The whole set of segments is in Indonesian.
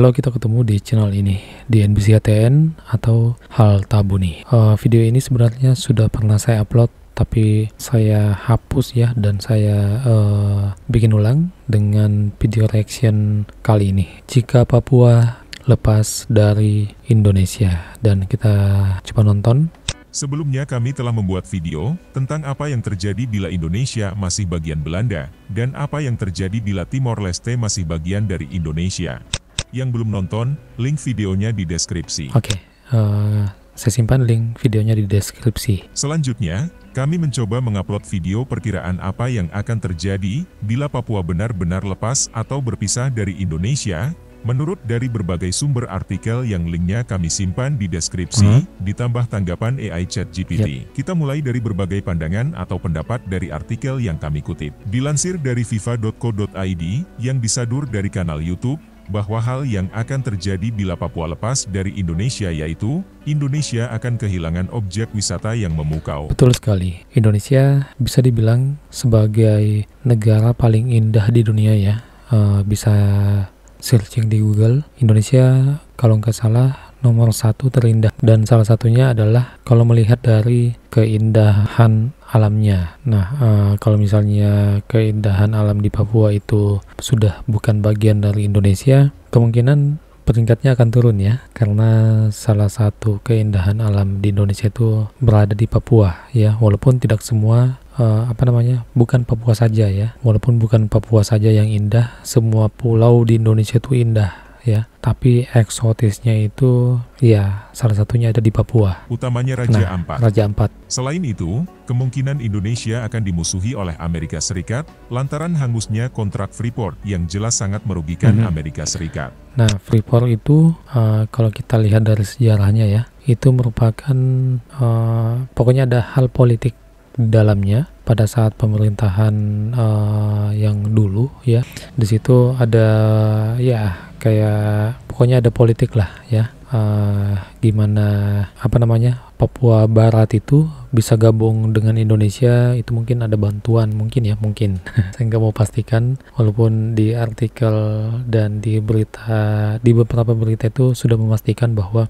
Halo, kita ketemu di channel ini, di NBC ATN atau Hal Tabu nih. Uh, video ini sebenarnya sudah pernah saya upload, tapi saya hapus ya dan saya uh, bikin ulang dengan video reaction kali ini. Jika Papua lepas dari Indonesia dan kita coba nonton. Sebelumnya kami telah membuat video tentang apa yang terjadi bila Indonesia masih bagian Belanda dan apa yang terjadi bila Timor Leste masih bagian dari Indonesia. Yang belum nonton, link videonya di deskripsi. Oke, okay. uh, eh, saya simpan link videonya di deskripsi. Selanjutnya, kami mencoba mengupload video perkiraan apa yang akan terjadi bila Papua benar-benar lepas atau berpisah dari Indonesia, menurut dari berbagai sumber artikel yang linknya kami simpan di deskripsi, hmm. ditambah tanggapan AI GPT. Yep. Kita mulai dari berbagai pandangan atau pendapat dari artikel yang kami kutip. Dilansir dari viva.co.id, yang disadur dari kanal YouTube, bahwa hal yang akan terjadi bila Papua lepas dari Indonesia yaitu, Indonesia akan kehilangan objek wisata yang memukau. Betul sekali. Indonesia bisa dibilang sebagai negara paling indah di dunia ya. E, bisa searching di Google. Indonesia kalau nggak salah nomor satu terindah. Dan salah satunya adalah kalau melihat dari keindahan alamnya. Nah, e, kalau misalnya keindahan alam di Papua itu sudah bukan bagian dari Indonesia, kemungkinan peringkatnya akan turun ya karena salah satu keindahan alam di Indonesia itu berada di Papua ya walaupun tidak semua eh, apa namanya bukan Papua saja ya walaupun bukan Papua saja yang indah semua pulau di Indonesia itu indah ya. Tapi eksotisnya itu ya salah satunya ada di Papua. Utamanya Raja nah, Ampat. Raja Ampat. Selain itu, kemungkinan Indonesia akan dimusuhi oleh Amerika Serikat lantaran hangusnya kontrak Freeport yang jelas sangat merugikan -hmm. Amerika Serikat. Nah, Freeport itu uh, kalau kita lihat dari sejarahnya ya, itu merupakan uh, pokoknya ada hal politik dalamnya pada saat pemerintahan uh, yang dulu ya di situ ada ya kayak pokoknya ada politik lah ya uh, gimana apa namanya Papua Barat itu bisa gabung dengan Indonesia itu mungkin ada bantuan mungkin ya mungkin saya nggak mau pastikan walaupun di artikel dan di berita di beberapa berita itu sudah memastikan bahwa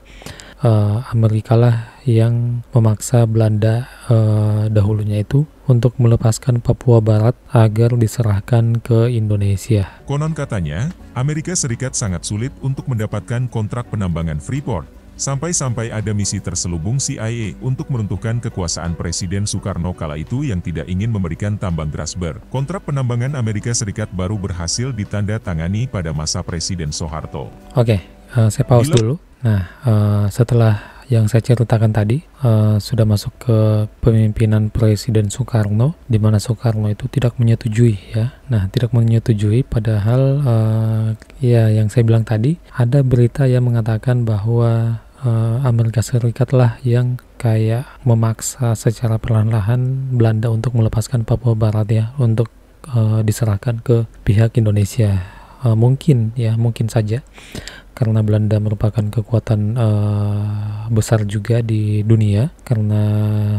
Eh, Amerika lah yang memaksa Belanda eh, dahulunya itu untuk melepaskan Papua Barat agar diserahkan ke Indonesia. Konon katanya, Amerika Serikat sangat sulit untuk mendapatkan kontrak penambangan Freeport. Sampai-sampai ada misi terselubung CIA untuk meruntuhkan kekuasaan Presiden Soekarno kala itu yang tidak ingin memberikan tambang Grasberg. Kontrak penambangan Amerika Serikat baru berhasil ditanda tangani pada masa Presiden Soeharto. Oke, okay, uh, eh, saya pause Bila dulu Nah, uh, setelah yang saya ceritakan tadi uh, sudah masuk ke pemimpinan Presiden Soekarno, di mana Soekarno itu tidak menyetujui ya. Nah, tidak menyetujui, padahal uh, ya yang saya bilang tadi ada berita yang mengatakan bahwa uh, Amerika Serikat lah yang kayak memaksa secara perlahan-lahan Belanda untuk melepaskan Papua Barat ya, untuk uh, diserahkan ke pihak Indonesia uh, mungkin ya mungkin saja karena Belanda merupakan kekuatan uh, besar juga di dunia karena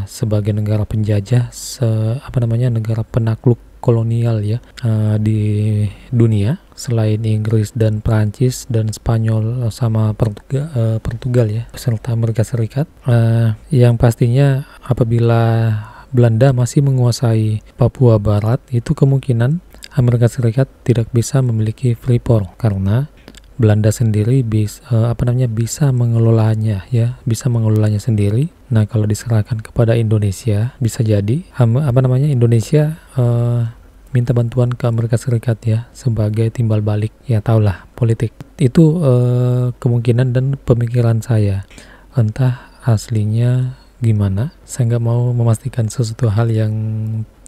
sebagai negara penjajah se apa namanya negara penakluk kolonial ya uh, di dunia selain Inggris dan Prancis dan Spanyol sama Portugal, uh, Portugal ya serta Amerika Serikat uh, yang pastinya apabila Belanda masih menguasai Papua Barat itu kemungkinan Amerika Serikat tidak bisa memiliki Freeport karena Belanda sendiri bisa eh, apa namanya bisa mengelolanya ya bisa mengelolanya sendiri nah kalau diserahkan kepada Indonesia bisa jadi apa namanya Indonesia eh, minta bantuan ke Amerika Serikat ya sebagai timbal balik ya tahulah politik itu eh, kemungkinan dan pemikiran saya entah aslinya gimana saya nggak mau memastikan sesuatu hal yang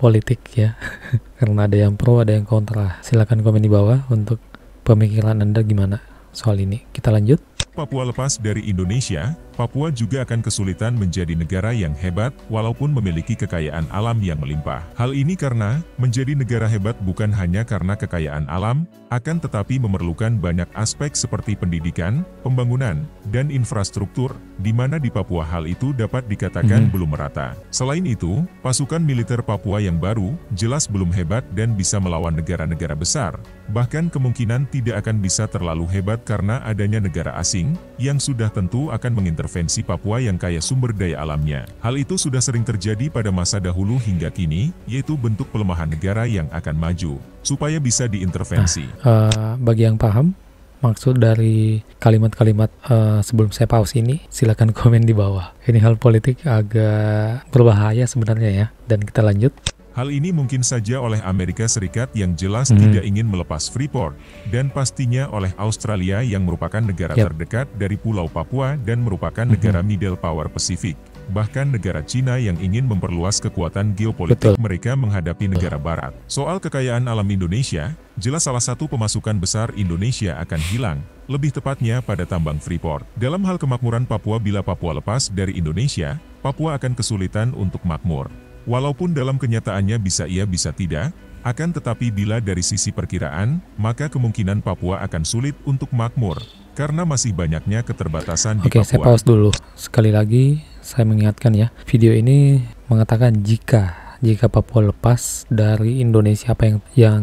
politik ya karena ada yang pro ada yang kontra silahkan komen di bawah untuk pemikiran anda gimana soal ini kita lanjut Papua lepas dari Indonesia Papua juga akan kesulitan menjadi negara yang hebat, walaupun memiliki kekayaan alam yang melimpah. Hal ini karena, menjadi negara hebat bukan hanya karena kekayaan alam, akan tetapi memerlukan banyak aspek seperti pendidikan, pembangunan, dan infrastruktur, di mana di Papua hal itu dapat dikatakan hmm. belum merata. Selain itu, pasukan militer Papua yang baru, jelas belum hebat dan bisa melawan negara-negara besar, bahkan kemungkinan tidak akan bisa terlalu hebat karena adanya negara asing, yang sudah tentu akan mengintervensi Intervensi Papua yang kaya sumber daya alamnya. Hal itu sudah sering terjadi pada masa dahulu hingga kini, yaitu bentuk pelemahan negara yang akan maju, supaya bisa diintervensi. Nah, uh, bagi yang paham, maksud dari kalimat-kalimat uh, sebelum saya pause ini, silakan komen di bawah. Ini hal politik agak berbahaya sebenarnya ya. Dan kita lanjut. Hal ini mungkin saja oleh Amerika Serikat yang jelas hmm. tidak ingin melepas Freeport, dan pastinya oleh Australia yang merupakan negara yep. terdekat dari Pulau Papua dan merupakan hmm. negara middle power Pacific. Bahkan negara Cina yang ingin memperluas kekuatan geopolitik Betul. mereka menghadapi negara barat. Soal kekayaan alam Indonesia, jelas salah satu pemasukan besar Indonesia akan hilang, lebih tepatnya pada tambang Freeport. Dalam hal kemakmuran Papua bila Papua lepas dari Indonesia, Papua akan kesulitan untuk makmur. Walaupun dalam kenyataannya bisa iya bisa tidak, akan tetapi bila dari sisi perkiraan, maka kemungkinan Papua akan sulit untuk makmur, karena masih banyaknya keterbatasan Oke, Papua. Oke, saya pause dulu. Sekali lagi, saya mengingatkan ya, video ini mengatakan jika jika Papua lepas dari Indonesia apa yang yang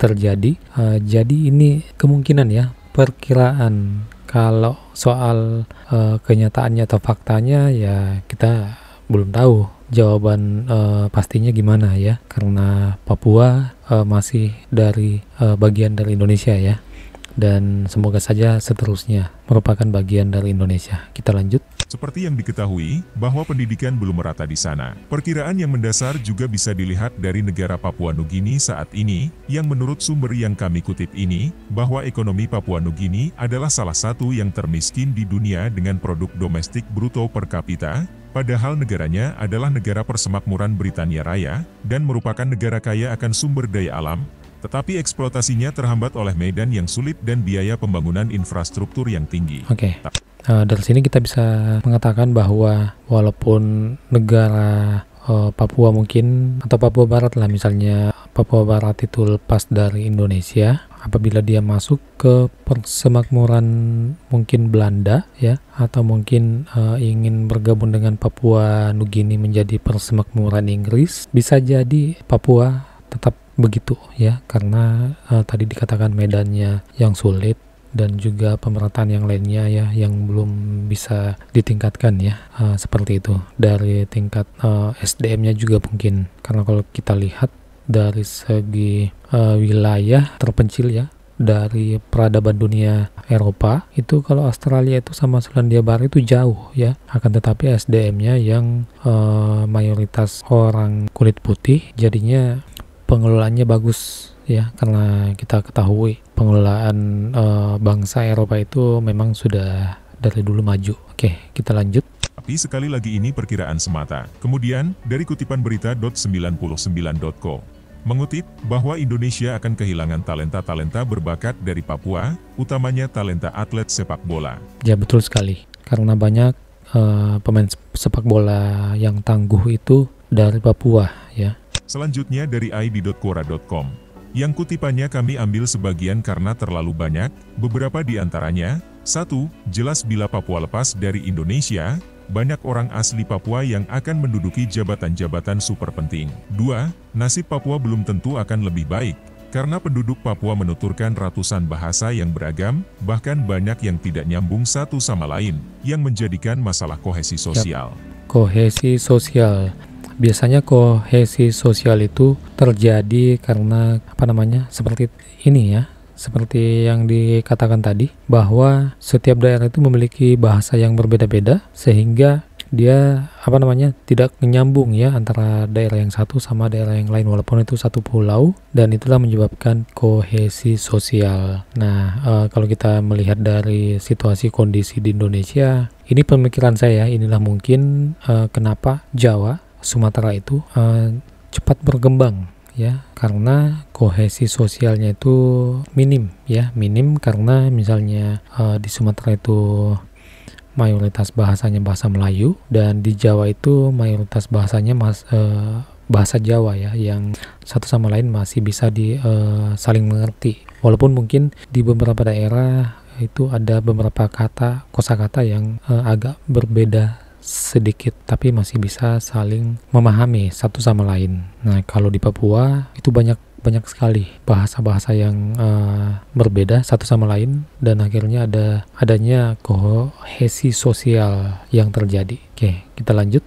terjadi. Uh, jadi ini kemungkinan ya perkiraan kalau soal uh, kenyataannya atau faktanya ya kita belum tahu jawaban uh, pastinya gimana ya karena Papua uh, masih dari uh, bagian dari Indonesia ya dan semoga saja seterusnya merupakan bagian dari Indonesia. Kita lanjut. Seperti yang diketahui, bahwa pendidikan belum merata di sana. Perkiraan yang mendasar juga bisa dilihat dari negara Papua Nugini saat ini, yang menurut sumber yang kami kutip ini, bahwa ekonomi Papua Nugini adalah salah satu yang termiskin di dunia dengan produk domestik bruto per kapita, Padahal negaranya adalah negara persemakmuran Britania Raya, dan merupakan negara kaya akan sumber daya alam, tetapi eksploitasinya terhambat oleh medan yang sulit dan biaya pembangunan infrastruktur yang tinggi. Oke. Okay. Nah, eh, dari sini kita bisa mengatakan bahwa walaupun negara uh, Papua mungkin atau Papua Barat lah misalnya Papua Barat itu lepas dari Indonesia apabila dia masuk ke persemakmuran mungkin Belanda ya atau mungkin uh, ingin bergabung dengan Papua Nugini menjadi persemakmuran Inggris bisa jadi Papua tetap begitu ya karena uh, tadi dikatakan medannya yang sulit dan juga pemerataan yang lainnya ya yang belum bisa ditingkatkan ya uh, seperti itu dari tingkat uh, SDM-nya juga mungkin karena kalau kita lihat dari segi uh, wilayah terpencil ya dari peradaban dunia Eropa itu kalau Australia itu sama Selandia Baru itu jauh ya akan tetapi SDM-nya yang uh, mayoritas orang kulit putih jadinya pengelolaannya bagus ya karena kita ketahui pengelolaan uh, bangsa Eropa itu memang sudah dari dulu maju oke kita lanjut tapi sekali lagi ini perkiraan semata. Kemudian, dari kutipan berita.99.co, mengutip bahwa Indonesia akan kehilangan talenta-talenta berbakat dari Papua, utamanya talenta atlet sepak bola. Ya betul sekali, karena banyak uh, pemain sepak bola yang tangguh itu dari Papua ya. Selanjutnya dari id.quora.com. Yang kutipannya kami ambil sebagian karena terlalu banyak, beberapa di antaranya, 1. Jelas bila Papua lepas dari Indonesia, banyak orang asli Papua yang akan menduduki jabatan-jabatan super penting. 2. Nasib Papua belum tentu akan lebih baik, karena penduduk Papua menuturkan ratusan bahasa yang beragam, bahkan banyak yang tidak nyambung satu sama lain, yang menjadikan masalah kohesi sosial. Kohesi sosial. Biasanya kohesi sosial itu terjadi karena apa namanya? Seperti ini ya, seperti yang dikatakan tadi bahwa setiap daerah itu memiliki bahasa yang berbeda-beda sehingga dia apa namanya tidak menyambung ya antara daerah yang satu sama daerah yang lain walaupun itu satu pulau dan itulah menyebabkan kohesi sosial. Nah e, kalau kita melihat dari situasi kondisi di Indonesia ini pemikiran saya inilah mungkin e, kenapa Jawa Sumatera itu e, cepat berkembang ya karena kohesi sosialnya itu minim ya minim karena misalnya e, di Sumatera itu mayoritas bahasanya bahasa Melayu dan di Jawa itu mayoritas bahasanya mas, e, bahasa Jawa ya yang satu sama lain masih bisa di e, saling mengerti walaupun mungkin di beberapa daerah itu ada beberapa kata kosakata yang e, agak berbeda sedikit tapi masih bisa saling memahami satu sama lain. Nah, kalau di Papua itu banyak banyak sekali bahasa-bahasa yang uh, berbeda satu sama lain dan akhirnya ada adanya kohesi sosial yang terjadi. Oke, kita lanjut.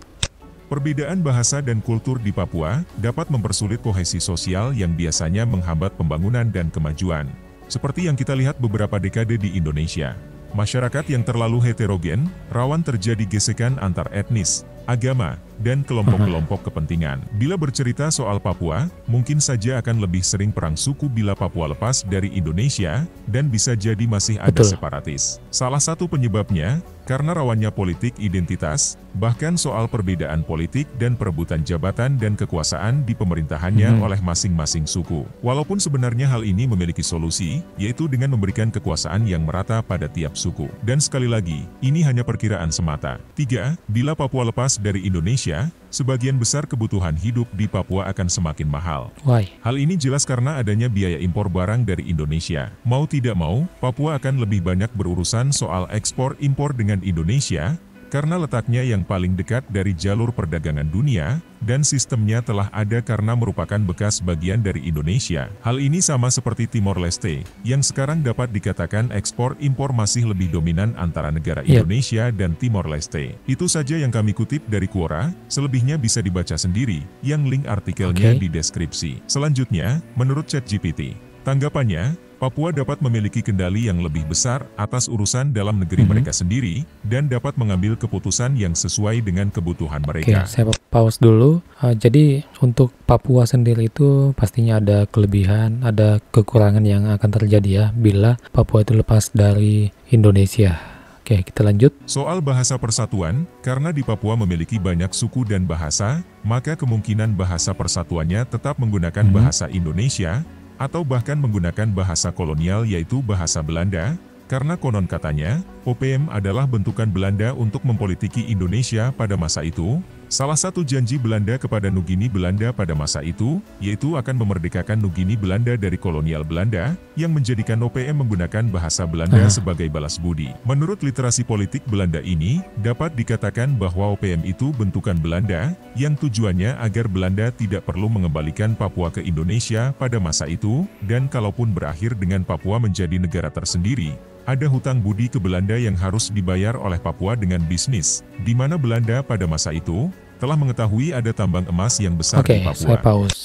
Perbedaan bahasa dan kultur di Papua dapat mempersulit kohesi sosial yang biasanya menghambat pembangunan dan kemajuan, seperti yang kita lihat beberapa dekade di Indonesia. Masyarakat yang terlalu heterogen, rawan terjadi gesekan antar etnis, agama, dan kelompok-kelompok mhm. kepentingan. Bila bercerita soal Papua, mungkin saja akan lebih sering perang suku bila Papua lepas dari Indonesia, dan bisa jadi masih ada Betul. separatis. Salah satu penyebabnya, karena rawannya politik identitas, bahkan soal perbedaan politik dan perebutan jabatan dan kekuasaan di pemerintahannya hmm. oleh masing-masing suku. Walaupun sebenarnya hal ini memiliki solusi, yaitu dengan memberikan kekuasaan yang merata pada tiap suku. Dan sekali lagi, ini hanya perkiraan semata. 3. Bila Papua lepas dari Indonesia, sebagian besar kebutuhan hidup di Papua akan semakin mahal. Why? Hal ini jelas karena adanya biaya impor barang dari Indonesia. Mau tidak mau, Papua akan lebih banyak berurusan soal ekspor-impor dengan Indonesia, karena letaknya yang paling dekat dari jalur perdagangan dunia, dan sistemnya telah ada karena merupakan bekas bagian dari Indonesia. Hal ini sama seperti Timor Leste, yang sekarang dapat dikatakan ekspor-impor masih lebih dominan antara negara iya. Indonesia yeah. dan Timor Leste. Itu saja yang kami kutip dari Quora, selebihnya bisa dibaca sendiri, yang link artikelnya okay. di deskripsi. Selanjutnya, menurut ChatGPT, tanggapannya, Papua dapat memiliki kendali yang lebih besar atas urusan dalam negeri mm -hmm. mereka sendiri dan dapat mengambil keputusan yang sesuai dengan kebutuhan mereka. saya pause dulu. Uh, jadi untuk Papua sendiri itu pastinya ada kelebihan, ada kekurangan yang akan terjadi ya bila Papua itu lepas dari Indonesia. Oke, kita lanjut. Soal bahasa persatuan, karena di Papua memiliki banyak suku dan bahasa, maka kemungkinan bahasa persatuannya tetap menggunakan hmm. bahasa Indonesia, atau bahkan menggunakan bahasa kolonial yaitu bahasa Belanda, karena konon katanya, OPM adalah bentukan Belanda untuk mempolitiki Indonesia pada masa itu, Salah satu janji Belanda kepada Nugini Belanda pada masa itu, yaitu akan memerdekakan Nugini Belanda dari kolonial Belanda, yang menjadikan OPM menggunakan bahasa Belanda ah. sebagai balas budi. Menurut literasi politik Belanda ini, dapat dikatakan bahwa OPM itu bentukan Belanda, yang tujuannya agar Belanda tidak perlu mengembalikan Papua ke Indonesia pada masa itu, dan kalaupun berakhir dengan Papua menjadi negara tersendiri, ada hutang budi ke Belanda yang harus dibayar oleh Papua dengan bisnis, di mana Belanda pada masa itu telah mengetahui ada tambang emas yang besar okay, di Papua. Oke, saya paus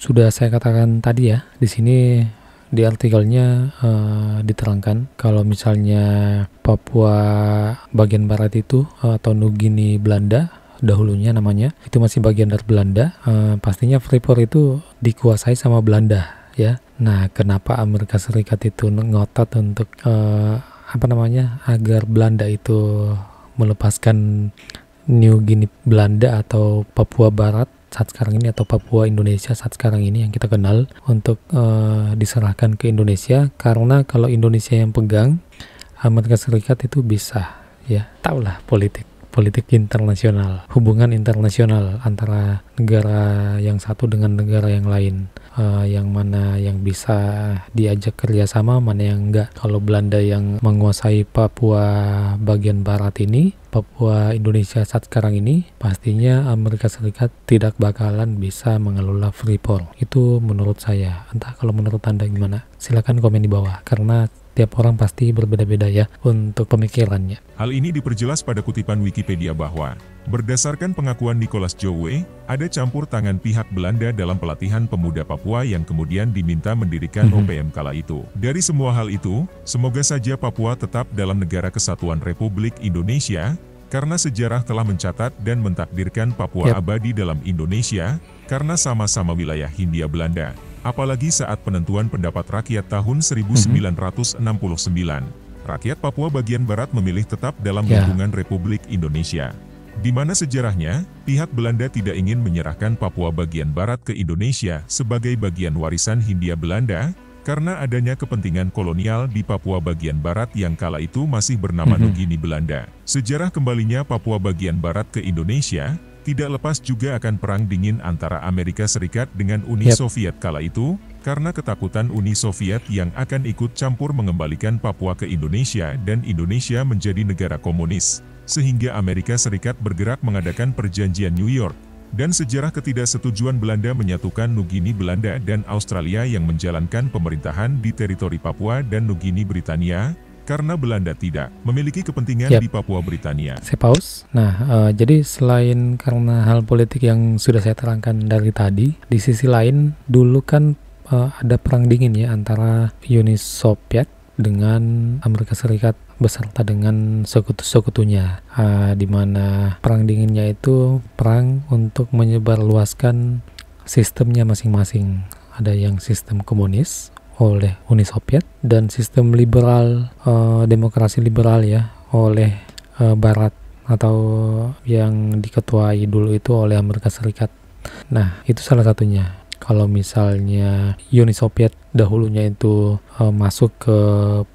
Sudah saya katakan tadi ya, di sini di artikelnya uh, diterangkan kalau misalnya Papua bagian barat itu uh, atau Nugini Belanda dahulunya namanya itu masih bagian dari Belanda uh, pastinya Freeport itu dikuasai sama Belanda ya nah kenapa Amerika Serikat itu ngotot untuk uh, apa namanya agar Belanda itu melepaskan New Guinea Belanda atau Papua Barat saat sekarang ini atau Papua Indonesia saat sekarang ini yang kita kenal untuk uh, diserahkan ke Indonesia karena kalau Indonesia yang pegang Amerika Serikat itu bisa ya tahulah politik politik internasional, hubungan internasional antara negara yang satu dengan negara yang lain, uh, yang mana yang bisa diajak kerjasama, mana yang enggak. Kalau Belanda yang menguasai Papua bagian barat ini, Papua Indonesia saat sekarang ini, pastinya Amerika Serikat tidak bakalan bisa mengelola Freeport. Itu menurut saya. Entah kalau menurut Anda gimana? Silahkan komen di bawah, karena tiap orang pasti berbeda-beda ya untuk pemikirannya. Hal ini diperjelas pada kutipan Wikipedia bahwa, berdasarkan pengakuan Nicholas Jowe, ada campur tangan pihak Belanda dalam pelatihan pemuda Papua yang kemudian diminta mendirikan mm OPM kala itu. Dari semua hal itu, semoga saja Papua tetap dalam negara kesatuan Republik Indonesia, karena sejarah telah mencatat dan mentakdirkan Papua yep. abadi dalam Indonesia, karena sama-sama wilayah Hindia Belanda. Apalagi saat penentuan pendapat rakyat tahun 1969, mm -hmm. rakyat Papua bagian barat memilih tetap dalam yeah. lingkungan Republik Indonesia. Di mana sejarahnya, pihak Belanda tidak ingin menyerahkan Papua bagian barat ke Indonesia sebagai bagian warisan Hindia Belanda, karena adanya kepentingan kolonial di Papua bagian barat yang kala itu masih bernama mm -hmm. Nugini Belanda. Sejarah kembalinya Papua bagian barat ke Indonesia, tidak lepas juga akan perang dingin antara Amerika Serikat dengan Uni yep. Soviet kala itu, karena ketakutan Uni Soviet yang akan ikut campur mengembalikan Papua ke Indonesia dan Indonesia menjadi negara komunis. Sehingga Amerika Serikat bergerak mengadakan perjanjian New York, dan sejarah ketidaksetujuan Belanda menyatukan Nugini Belanda dan Australia yang menjalankan pemerintahan di teritori Papua dan Nugini Britania, karena Belanda tidak memiliki kepentingan yep. di Papua Britania. Saya pause. Nah, uh, jadi selain karena hal politik yang sudah saya terangkan dari tadi, di sisi lain dulu kan uh, ada perang dingin ya antara Uni Soviet dengan Amerika Serikat beserta dengan sekutu-sekutunya uh, di mana perang dinginnya itu perang untuk menyebarluaskan sistemnya masing-masing ada yang sistem komunis oleh Uni Soviet dan sistem liberal uh, demokrasi liberal ya oleh uh, Barat atau yang diketuai dulu itu oleh Amerika Serikat nah itu salah satunya kalau misalnya Uni Soviet dahulunya itu uh, masuk ke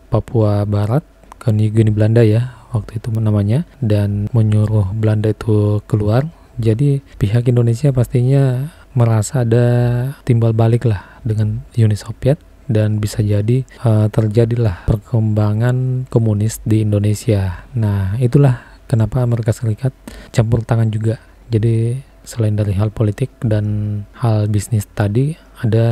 Papua Barat Koningin Belanda ya waktu itu namanya dan menyuruh Belanda itu keluar. Jadi pihak Indonesia pastinya merasa ada timbal balik lah dengan Uni Soviet dan bisa jadi uh, terjadilah perkembangan komunis di Indonesia. Nah, itulah kenapa Amerika Serikat campur tangan juga. Jadi selain dari hal politik dan hal bisnis tadi ada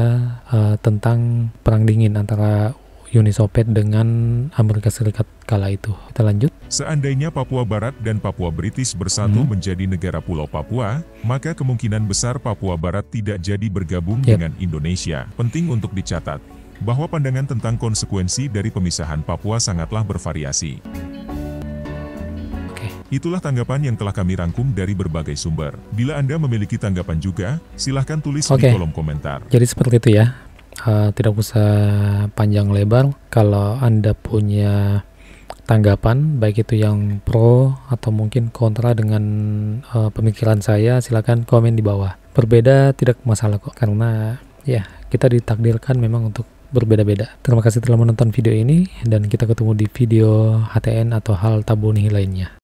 uh, tentang perang dingin antara Uni Soviet dengan Amerika Serikat kala itu. Kita lanjut. Seandainya Papua Barat dan Papua British bersatu hmm. menjadi negara Pulau Papua, maka kemungkinan besar Papua Barat tidak jadi bergabung yep. dengan Indonesia. Penting untuk dicatat bahwa pandangan tentang konsekuensi dari pemisahan Papua sangatlah bervariasi. Itulah tanggapan yang telah kami rangkum dari berbagai sumber. Bila Anda memiliki tanggapan juga, silahkan tulis okay. di kolom komentar. Jadi seperti itu ya uh, tidak usah panjang lebar kalau anda punya tanggapan baik itu yang pro atau mungkin kontra dengan uh, pemikiran saya silahkan komen di bawah berbeda tidak masalah kok karena ya kita ditakdirkan memang untuk berbeda-beda terima kasih telah menonton video ini dan kita ketemu di video HTN atau hal tabu nih lainnya